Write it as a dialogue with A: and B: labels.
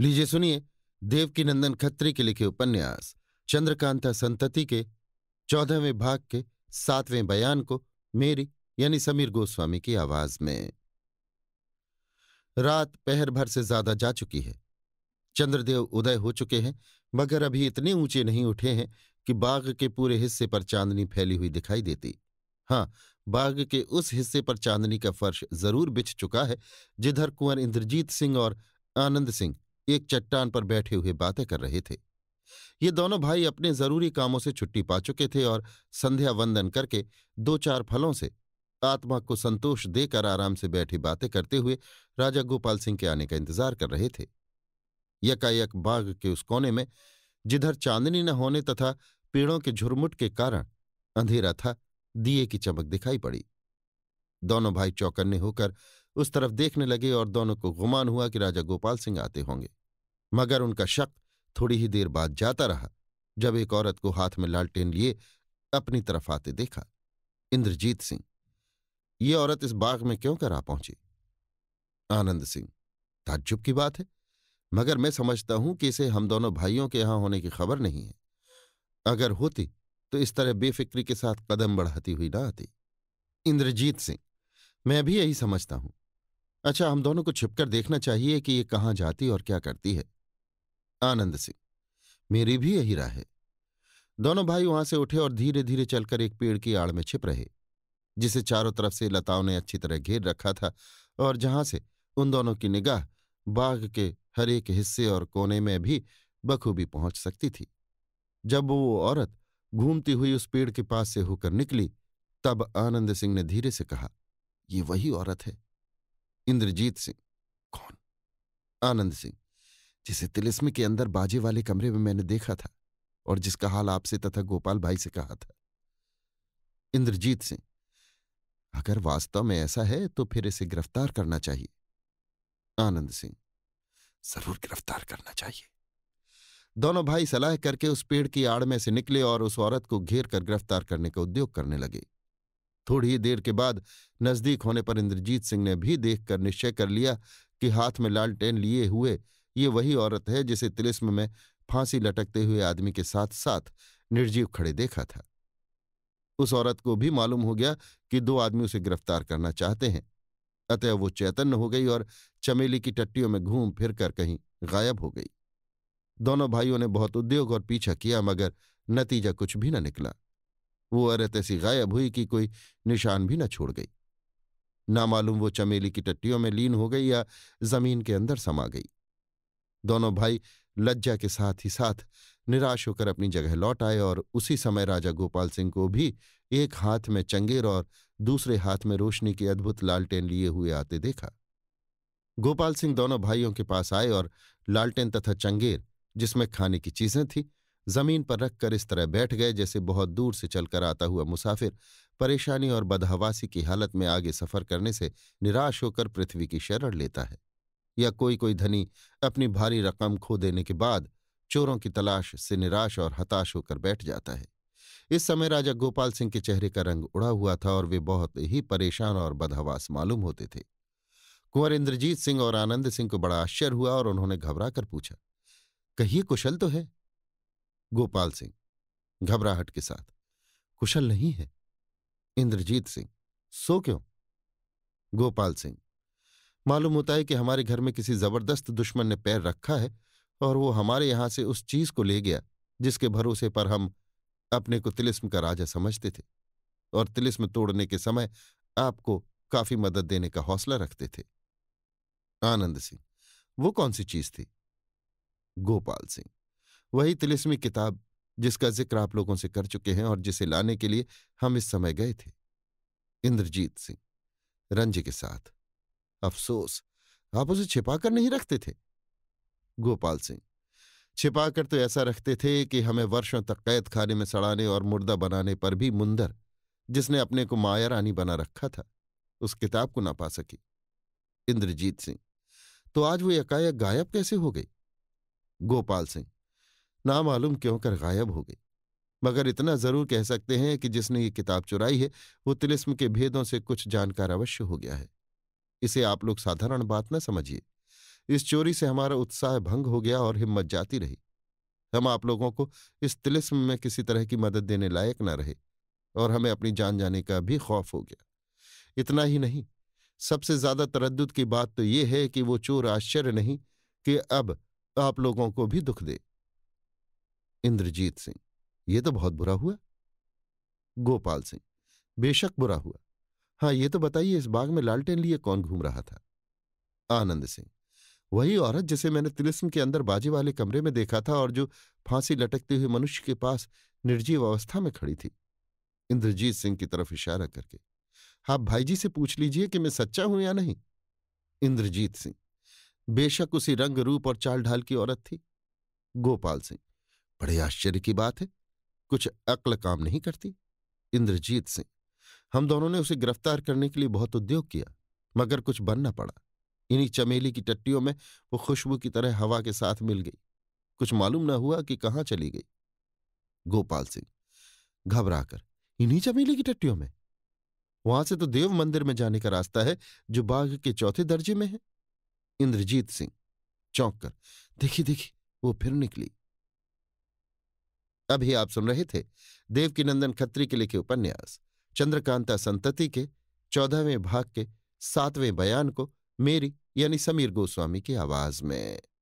A: लीजिए सुनिए देवकीनंदन खत्री के लिखे उपन्यास चंद्रकांता संतति के चौदहवें भाग के सातवें बयान को मेरी यानी समीर गोस्वामी की आवाज में रात पहर भर से ज्यादा जा चुकी है चंद्रदेव उदय हो चुके हैं मगर अभी इतने ऊंचे नहीं उठे हैं कि बाग के पूरे हिस्से पर चांदनी फैली हुई दिखाई देती हाँ बाग के उस हिस्से पर चांदनी का फर्श जरूर बिछ चुका है जिधर कुंवर इंद्रजीत सिंह और आनंद सिंह एक चट्टान पर बैठे हुए बातें कर रहे थे ये दोनों भाई अपने जरूरी कामों से छुट्टी पा चुके थे और संध्या वंदन करके दो चार फलों से आत्मा को संतोष देकर आराम से बैठी बातें करते हुए राजा गोपाल सिंह के आने का इंतजार कर रहे थे यकायक बाग के उस कोने में जिधर चांदनी न होने तथा पेड़ों के झुरमुट के कारण अंधेरा था दिए की चमक दिखाई पड़ी दोनों भाई चौकन्ने होकर उस तरफ देखने लगे और दोनों को गुमान हुआ कि राजा गोपाल सिंह आते होंगे मगर उनका शक थोड़ी ही देर बाद जाता रहा जब एक औरत को हाथ में लालटेन लिए अपनी तरफ आते देखा इंद्रजीत सिंह ये औरत इस बाग में क्यों कर आ पहुंची आनंद सिंह ताज्जुब की बात है मगर मैं समझता हूं कि इसे हम दोनों भाइयों के यहां होने की खबर नहीं है अगर होती तो इस तरह बेफिक्री के साथ कदम बढ़ाती हुई ना आती इंद्रजीत सिंह मैं भी यही समझता हूं अच्छा हम दोनों को छिपकर देखना चाहिए कि ये कहाँ जाती और क्या करती है आनंद सिंह मेरी भी यही राह है दोनों भाई वहां से उठे और धीरे धीरे चलकर एक पेड़ की आड़ में छिप रहे जिसे चारों तरफ से लताओं ने अच्छी तरह घेर रखा था और जहां से उन दोनों की निगाह बाघ के हर एक हिस्से और कोने में भी बखूबी पहुंच सकती थी जब वो औरत घूमती हुई उस पेड़ के पास से होकर निकली तब आनंद सिंह ने धीरे से कहा ये वही औरत है इंद्रजीत सिंह कौन आनंद सिंह जिसे तिलिस्म के अंदर बाजे वाले कमरे में मैंने देखा था और जिसका हाल आपसे तथा गोपाल भाई से कहा था इंद्रजीत सिंह अगर वास्तव में ऐसा है तो फिर इसे गिरफ्तार करना चाहिए आनंद सिंह जरूर गिरफ्तार करना चाहिए दोनों भाई सलाह करके उस पेड़ की आड़ में से निकले और उस औरत को घेर कर गिरफ्तार करने का उद्योग करने लगे थोड़ी ही देर के बाद नजदीक होने पर इंद्रजीत सिंह ने भी देखकर निश्चय कर लिया कि हाथ में लालटेन लिए हुए ये वही औरत है जिसे तिलिस्म में फांसी लटकते हुए आदमी के साथ साथ निर्जीव खड़े देखा था उस औरत को भी मालूम हो गया कि दो आदमी उसे गिरफ्तार करना चाहते हैं अतः वो चैतन्य हो गई और चमेली की टट्टियों में घूम फिर कर कहीं गायब हो गई दोनों भाइयों ने बहुत उद्योग और पीछा किया मगर नतीजा कुछ भी न निकला वो औरत ऐसी गायब हुई कि कोई निशान भी न छोड़ गई मालूम वो चमेली की टट्टियों में लीन हो गई या जमीन के अंदर समा गई दोनों भाई लज्जा के साथ ही साथ निराश होकर अपनी जगह लौट आए और उसी समय राजा गोपाल सिंह को भी एक हाथ में चंगेर और दूसरे हाथ में रोशनी की अद्भुत लालटेन लिए हुए आते देखा गोपाल सिंह दोनों भाइयों के पास आए और लालटेन तथा चंगेर जिसमें खाने की चीजें थी जमीन पर रखकर इस तरह बैठ गए जैसे बहुत दूर से चलकर आता हुआ मुसाफिर परेशानी और बदहवासी की हालत में आगे सफर करने से निराश होकर पृथ्वी की शरण लेता है या कोई कोई धनी अपनी भारी रकम खो देने के बाद चोरों की तलाश से निराश और हताश होकर बैठ जाता है इस समय राजा गोपाल सिंह के चेहरे का रंग उड़ा हुआ था और वे बहुत ही परेशान और बदहवास मालूम होते थे कुंवर इंद्रजीत सिंह और आनंद सिंह को बड़ा आश्चर्य हुआ और उन्होंने घबरा कर पूछा कहिए कुशल तो है गोपाल सिंह घबराहट के साथ कुशल नहीं है इंद्रजीत सिंह सो क्यों गोपाल सिंह मालूम होता है कि हमारे घर में किसी जबरदस्त दुश्मन ने पैर रखा है और वो हमारे यहां से उस चीज को ले गया जिसके भरोसे पर हम अपने को तिलिस्म का राजा समझते थे और तिलिस्म तोड़ने के समय आपको काफी मदद देने का हौसला रखते थे आनंद सिंह वो कौन सी चीज थी गोपाल सिंह वही तिलिस्मी किताब जिसका जिक्र आप लोगों से कर चुके हैं और जिसे लाने के लिए हम इस समय गए थे इंद्रजीत सिंह रंज के साथ अफसोस आप उसे छिपाकर नहीं रखते थे गोपाल सिंह छिपाकर तो ऐसा रखते थे कि हमें वर्षों तक कैद खाने में सड़ाने और मुर्दा बनाने पर भी मुंदर जिसने अपने को माया रानी बना रखा था उस किताब को ना पा सकी इंद्रजीत सिंह तो आज वो एकाएक गायब कैसे हो गई गोपाल सिंह नामालूम क्यों कर गायब हो गई मगर इतना जरूर कह सकते हैं कि जिसने ये किताब चुराई है वो तिलिस्म के भेदों से कुछ जानकार अवश्य हो गया है इसे आप लोग साधारण बात न समझिए इस चोरी से हमारा उत्साह भंग हो गया और हिम्मत जाती रही हम आप लोगों को इस तिलिस्म में किसी तरह की मदद देने लायक न रहे और हमें अपनी जान जाने का भी खौफ हो गया इतना ही नहीं सबसे ज्यादा तरद की बात तो ये है कि वो चोर आश्चर्य नहीं कि अब आप लोगों को भी दुख दे इंद्रजीत सिंह ये तो बहुत बुरा हुआ गोपाल सिंह बेशक बुरा हुआ हाँ ये तो बताइए इस बाग में लालटेन लिए कौन घूम रहा था आनंद सिंह वही औरत जिसे मैंने तिलिस्म के अंदर बाजे वाले कमरे में देखा था और जो फांसी लटकते हुए मनुष्य के पास निर्जीव अवस्था में खड़ी थी इंद्रजीत सिंह की तरफ इशारा करके आप भाई जी से पूछ लीजिए कि मैं सच्चा हूं या नहीं इंद्रजीत सिंह बेशक उसी रंग रूप और चाल ढाल की औरत थी गोपाल सिंह बड़े आश्चर्य की बात है कुछ अक्ल काम नहीं करती इंद्रजीत सिंह हम दोनों ने उसे गिरफ्तार करने के लिए बहुत उद्योग किया मगर कुछ बनना पड़ा इन्हीं चमेली की टट्टियों में वो खुशबू की तरह हवा के साथ मिल गई कुछ मालूम न हुआ कि कहाँ चली गई गोपाल सिंह घबराकर इन्हीं चमेली की टट्टियों में वहां से तो देव मंदिर में जाने का रास्ता है जो बाघ के चौथे दर्जे में है इंद्रजीत सिंह चौंक कर देखी देखी वो फिर निकली अभी आप सुन रहे थे देवकीनंदन खत्री के लिखे उपन्यास चंद्रकांता संतति के चौदहवें भाग के सातवें बयान को मेरी यानी समीर गोस्वामी की आवाज में